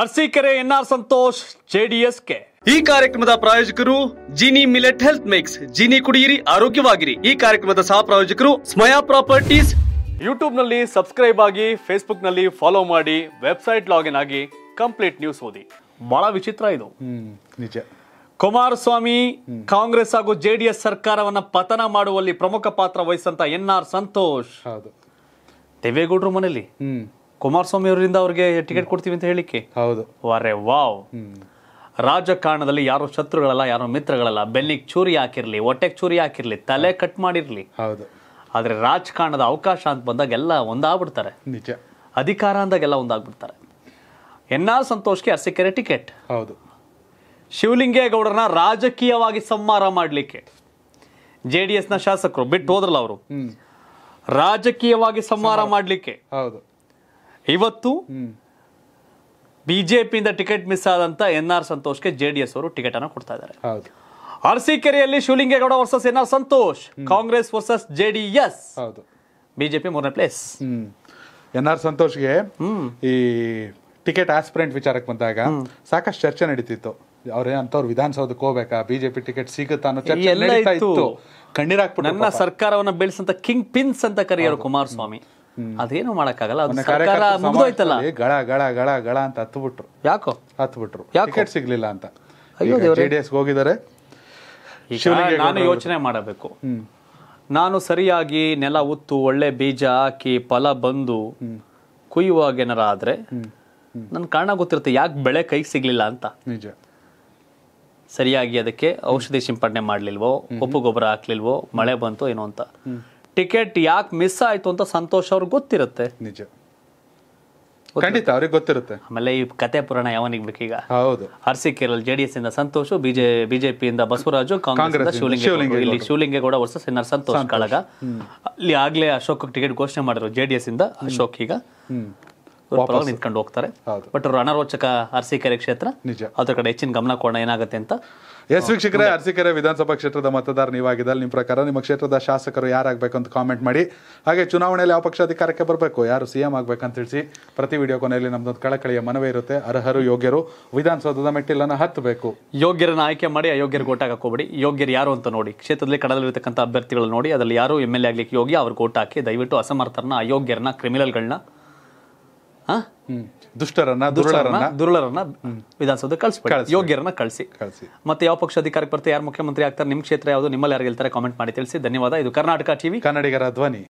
Arsikere N R Santosh JDS ಕೆ ಈ ಕಾರ್ಯಕ್ರಮದ ಪ್ರಾಯೋಜಕರು Jini millet health mix Jini ಕುಡಿಯಿರಿ ಆರೋಗ್ಯವಾಗಿರಿ ಈ ಕಾರ್ಯಕ್ರಮದ ಸಹ ಪ್ರಾಯೋಜಕರು ಸ್ಮಯಾ ಪ್ರಾಪರ್ಟೀಸ್ ಯೂಟ್ಯೂಬ್ ನಲ್ಲಿ ಸಬ್ಸ್ಕ್ರೈಬ್ ಆಗಿ ಫೇಸ್ಬುಕ್ ನಲ್ಲಿ ಫಾಲೋ ಮಾಡಿ ವೆಬ್ಸೈಟ್ ಲಾಗಿನ್ ಆಗಿ ಕಂಪ್ಲೀಟ್ ನ್ಯೂಸ್ ಓದಿ ಬಹಳ ವಿಚಿತ್ರ ಇದು ನಿಜ ಕುಮಾರಸ್ವಾಮಿ ಕಾಂಗ್ರೆಸ್ ಹಾಗೂ ಜೆಡಿಎಸ್ ಸರ್ಕಾರವನ್ನ ಪತನ ಮಾಡುವಲ್ಲಿ ಪ್ರಮುಖ ಪಾತ್ರ ವಹಿಸಂತ ಎನ್ ಆರ್ ಸಂತೋಷ್ ದೇವೇಗೌಡರು ಮನೆಯಲ್ಲಿ ಕುಮಾರಸ್ವಾಮಿ ಅವರಿಂದ ಅವ್ರಿಗೆ ಟಿಕೆಟ್ ಕೊಡ್ತೀವಿ ಅಂತ ಹೇಳಿಕೆ ಹೌದು ವರೆ ವಾವ್ ರಾಜಕಾರಣದಲ್ಲಿ ಯಾರು ಶತ್ರುಗಳಲ್ಲ ಯಾರು ಮಿತ್ರಗಳಲ್ಲ ಬೆನ್ನಿಗೆ ಚೂರಿ ಹಾಕಿರ್ಲಿ ಹೊಟ್ಟೆಗೆ ಚೂರಿ ಹಾಕಿರ್ಲಿ ತಲೆ ಕಟ್ ಮಾಡಿರ್ಲಿ ಹೌದು ಆದರೆ ರಾಜಕಾರಣದ ಅವಕಾಶ ಅಂತ ಬಂದಾಗ ಎಲ್ಲ ಒಂದಾಗ್ಬಿಡ್ತಾರೆ ನಿಜ ಅಧಿಕಾರ ಅಂದಾಗೆಲ್ಲ ಒಂದಾಗ್ಬಿಡ್ತಾರೆ ಎನ್ ಆರ್ ಸಂತೋಷ್ಗೆ ಅರ್ಸಿಕೆರೆ ಟಿಕೆಟ್ ಹೌದು ಶಿವಲಿಂಗೇಗೌಡರನ್ನ ರಾಜಕೀಯವಾಗಿ ಸಂಹಾರ ಮಾಡಲಿಕ್ಕೆ ಜೆ ಡಿ ನ ಶಾಸಕರು ಬಿಟ್ಟು ಹೋದ್ರಲ್ಲ ಅವರು ರಾಜಕೀಯವಾಗಿ ಸಂಹಾರ ಮಾಡಲಿಕ್ಕೆ ಹೌದು ಇವತ್ತು ಬಿ ಜೆ ಟಿಕೆಟ್ ಮಿಸ್ ಆದಂತ ಎನ್ ಆರ್ ಸಂತೋಷ್ಗೆ ಜೆ ಡಿ ಎಸ್ ಅವರು ಅನ್ನ ಕೊಡ್ತಾ ಇದ್ದಾರೆ ಅರಸೀಕೆರೆಯಲ್ಲಿ Shivalingegowda versus N R Santosh Congress versus J D S BJP ಮೂರನೇ ಪ್ಲೇಸ್ ಎನ್ ಆರ್ ಸಂತೋಷ್ಗೆ ಈ ಟಿಕೆಟ್ ಆಸ್ಪಿರೆಂಟ್ ವಿಚಾರಕ್ಕೆ ಬಂದಾಗ ಸಾಕಷ್ಟು ಚರ್ಚೆ ನಡೀತಿತ್ತು ಅವ್ರೇ ಅಂತವ್ರು ವಿಧಾನಸೌಧಕ್ಕೆ ಹೋಗ್ಬೇಕಾ ಬಿಜೆಪಿ ಟಿಕೆಟ್ ಸಿಗುತ್ತಾ ಅನ್ನೋ ಚರ್ಚೆ ನಡೀತಾ ಇತ್ತು ಕಣ್ಣೀರಾಕ್ಬಿಟ್ಟು ನನ್ನ ಸರ್ಕಾರವನ್ನು ಬೆಳೆಸಂತ ಕಿಂಗ್ ಪಿನ್ಸ್ ಅಂತ ಕರೆಯೋರು ಕುಮಾರಸ್ವಾಮಿ ಅದೇನು ಮಾಡಕ್ಕಾಗಲ್ಲ ಅದು ಸರ್ಕಾರ ಮುಗಿದೋಯ್ತಲ್ಲ ಗಳ ಗಳ ಗಳ ಗಳ ಅಂತ ಹತ್ಬಿಟ್ರು ಯಾಕೋ ಹತ್ಬಿಟ್ರು ಟಿಕೆಟ್ ಸಿಗ್ಲಿಲ್ಲ ಅಂತ ಅಯ್ಯೋ ಡಿ ನಾನು ಯೋಚನೆ ಮಾಡಬೇಕು ನಾನು ಸರಿಯಾಗಿ ನೆಲ ಉತ್ತು ಒಳ್ಳೆ ಬೀಜ ಹಾಕಿ ಫಲ ಬಂದು ಕುಯ್ಯುವಾಗ ಏನಾರ ಆದ್ರೆ ನನ್ನ ಕಾರಣ ಗೊತ್ತಿರುತ್ತೆ ಯಾಕೆ ಬೆಳೆ ಕೈ ಸಿಗ್ಲಿಲ್ಲ ಅಂತ ನಿಜ ಸರಿಯಾಗಿ ಅದಕ್ಕೆ ಔಷಧಿ ಸಿಂಪಡಣೆ ಮಾಡ್ಲಿಲ್ವೋ ಉಪ್ಪು ಗೊಬ್ಬರ ಹಾಕ್ಲಿಲ್ವೋ ಮಳೆ ಬಂತು ಏನೋ ಅಂತ ಟಿಕೆಟ್ ಯಾಕೆ ಮಿಸ್ ಆಯ್ತು ಅಂತ ಸಂತೋಷ್ ಅವ್ರಿಗೆ ಗೊತ್ತಿರುತ್ತೆ ನಿಜ ಖಂಡಿತ ಅವ್ರಿಗೆ ಗೊತ್ತಿರುತ್ತೆ ಆಮೇಲೆ ಈ ಕತೆ ಪುರಾಣ ಯಾವನಿಗೆ ಬೇಕೀಗ ಹೌದು ಆರ್ ಕೇರಲ್ ಜೆಡಿಎಸ್ ಇಂದ ಸಂತೋಷ್ ಬಿಜೆ ಬಿಜೆಪಿಯಿಂದ ಬಸವರಾಜು ಕಾಂಗ್ರೆಸ್ ಶಿವಲಿಂಗ ಇಲ್ಲಿ ಶಿವಲಿಂಗೇಗೌಡ ವರ್ಸಸ್ ವರ್ಷ ಸಂತೋಷ್ ಕಳಗ ಅಲ್ಲಿ ಆಗ್ಲೇ ಅಶೋಕ್ ಟಿಕೆಟ್ ಘೋಷಣೆ ಮಾಡಿದ್ರು ಜೆಡಿಎಸ್ ಇಂದ ಅಶೋಕ್ ಈಗ ನಿಂತ್ಕೊಂಡು ಹೋಗ್ತಾರೆ ಬಟ್ ಅವರು ಅನಾರೋಚಕ ಅರಸೀಕೆರೆ ಕ್ಷೇತ್ರ ಅದ್ರ ಕಡೆ ಹೆಚ್ಚಿನ ಗಮನ ಕೊಡೋಣ ಏನಾಗುತ್ತೆ ಅಂತ ಎಸ್ ವೀಕ್ಷಕರೇ ಅರಸೀಕೆರೆ ವಿಧಾನಸಭಾ ಕ್ಷೇತ್ರದ ಮತದಾರ ನೀವಾಗಿದ್ದಲ್ಲಿ ನಿಮ್ಮ ಪ್ರಕಾರ ನಿಮ್ಮ ಕ್ಷೇತ್ರದ ಶಾಸಕರು ಯಾರಾಗಬೇಕು ಅಂತ ಕಾಮೆಂಟ್ ಮಾಡಿ ಹಾಗೆ ಚುನಾವಣೆಯಲ್ಲಿ ಯಾವ ಪಕ್ಷ ಅಧಿಕಾರಕ್ಕೆ ಬರಬೇಕು ಯಾರು ಸಿ ಎಂ ಆಗಬೇಕಂತ ತಿಳಿಸಿ ಪ್ರತಿ ವಿಡಿಯೋ ಕೊನೆಯಲ್ಲಿ ನಮ್ದೊಂದು ಕಳಕಳಿಯ ಮನವೇ ಇರುತ್ತೆ ಅರ್ಹರು ಯೋಗ್ಯರು ವಿಧಾನಸೌಧದ ಮೆಟ್ಟಿಲನ್ನು ಹತ್ತಬೇಕು ಯೋಗ್ಯರನ್ನು ಆಯ್ಕೆ ಮಾಡಿ ಅಯೋಗ್ಯರ್ ಓಟ್ ಹಾಕೋಬೇಡಿ ಯೋಗ್ಯರು ಯಾರು ಅಂತ ನೋಡಿ ಕ್ಷೇತ್ರದಲ್ಲಿ ಕಡಲಿರತಕ್ಕಂಥ ಅಭ್ಯರ್ಥಿಗಳು ನೋಡಿ ಅದರಲ್ಲಿ ಯಾರು ಎಮ್ ಎಲ್ ಎ ಆಗ್ಲಿಕ್ಕೆ ಯೋಗ್ಯ ಅವ್ರಿಗೆ ಓಟ್ ಹಾಕಿ ದಯವಿಟ್ಟು ಅಸಮರ್ಥರನ್ನ ಅಯೋಗ್ಯರನ್ನ ಕ್ರಿಮಿನಲ್ಗಳನ್ನ ದುಷ್ಟರನ್ನ ದುರ್ಲರನ್ನ ದುರ್ಲರನ್ನ ವಿಧಾನಸೌಧ ಕಳ್ಸಿ ಯೋಗ್ಯರನ್ನ ಕಳಿಸಿ ಕಳಿಸಿ ಮತ್ತೆ ಯಾವ ಪಕ್ಷ ಅಧಿಕಾರಕ್ಕೆ ಬರ್ತಾರೆ ಯಾರು ಮುಖ್ಯಮಂತ್ರಿ ಆಗ್ತಾರೆ ನಿಮ್ಮ ಕ್ಷೇತ್ರ ಯಾವುದು ನಿಮ್ಮಲ್ಲಿ ಯಾರು ಗೆಲ್ತಾರೆ ಕಾಮೆಂಟ್ ಮಾಡಿ ತಿಳಿಸಿ ಧನ್ಯವಾದ ಇದು ಕರ್ನಾಟಕ ಟಿವಿ ಕನ್ನಡಿಗರ ಧ್ವನಿ